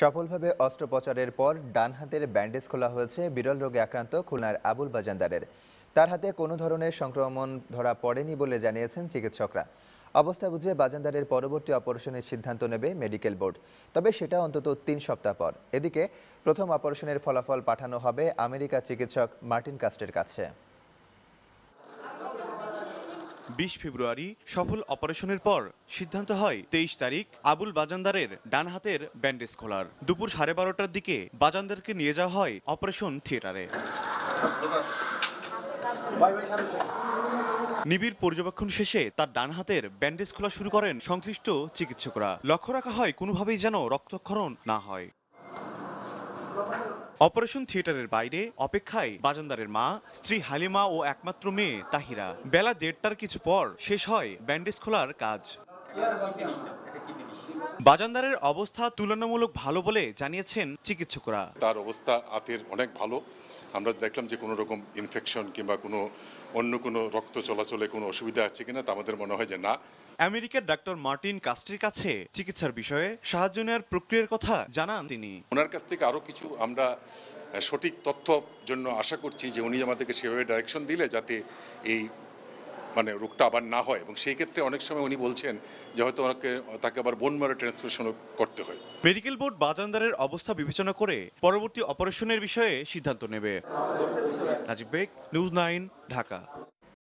সফলভাবে অস্ত্রোপচারের পর ডান হাতের ব্যান্ডেজ খোলা হয়েছে বিরল রোগে আক্রান্ত খুলনার আবুল বাজানদারের তার হাতে কোনো ধরনের সংক্রমণ ধরা পড়েনি বলে জানিয়েছেন চিকিৎসকরা অবস্থা বুঝে বাজানদারের পরবর্তী অপারেশনের সিদ্ধান্ত নেবে মেডিকেল বোর্ড তবে সেটা অন্তত তিন সপ্তাহ পর এদিকে প্রথম অপারেশনের ফলাফল পাঠানো হবে আমেরিকা চিকিৎসক মার্টিন কাস্টের কাছে বিশ ফেব্রুয়ারি সফল অপারেশনের পর সিদ্ধান্ত হয় তেইশ তারিখ আবুল বাজানদারের ডান হাতের ব্যান্ডেজ খোলার দুপুর সাড়ে বারোটার দিকে বাজানদারকে নিয়ে যাওয়া হয় অপারেশন থিয়েটারে নিবিড় পর্যবেক্ষণ শেষে তার ডান হাতের ব্যান্ডেজ খোলা শুরু করেন সংশ্লিষ্ট চিকিৎসকরা লক্ষ্য রাখা হয় কোনোভাবেই যেন রক্তক্ষরণ না হয় অপারেশন থিয়েটারের বাইরে অপেক্ষায় বাজানদারের মা স্ত্রী হালিমা ও একমাত্র মেয়ে তাহিরা বেলা দেড়টার কিছু পর শেষ হয় ব্যান্ডেজ খোলার কাজ বাজানদারের অবস্থা তুলনামূলক ভালো বলে জানিয়েছেন চিকিৎসকরা তার অবস্থা আতের অনেক ভালো আমরা দেখলাম যে কোনো রকম ইনফেকশন কিংবা কোনো অন্য কোনো রক্ত চলাচলে কোনো অসুবিধা আছে কিনা তা আমাদের মনে হয় যে না আমেরিকার ডাক্তার মার্টিন কাস্টের কাছে চিকিৎসার বিষয়ে সাহায্য নেওয়ার প্রক্রিয়ার কথা জানান তিনি ওনার কাছ থেকে আরো কিছু আমরা সঠিক তথ্য জন্য আশা করছি যে উনি আমাদেরকে সেভাবে ডাইরেকশন দিলে যাতে এই মানে রোগটা আবার না হয় এবং সেই ক্ষেত্রে অনেক সময় উনি বলছেন যে হয়তো অনেকে তাকে আবার বোন মারে ট্রান্সপ্লান্টেশন করতে হয় মেডিকেল বোর্ড বাজানদারের অবস্থা বিবেচনা করে পরবর্তী অপারেশনের বিষয়ে সিদ্ধান্ত নেবে নাজিব বেগ নিউজ নাইন ঢাকা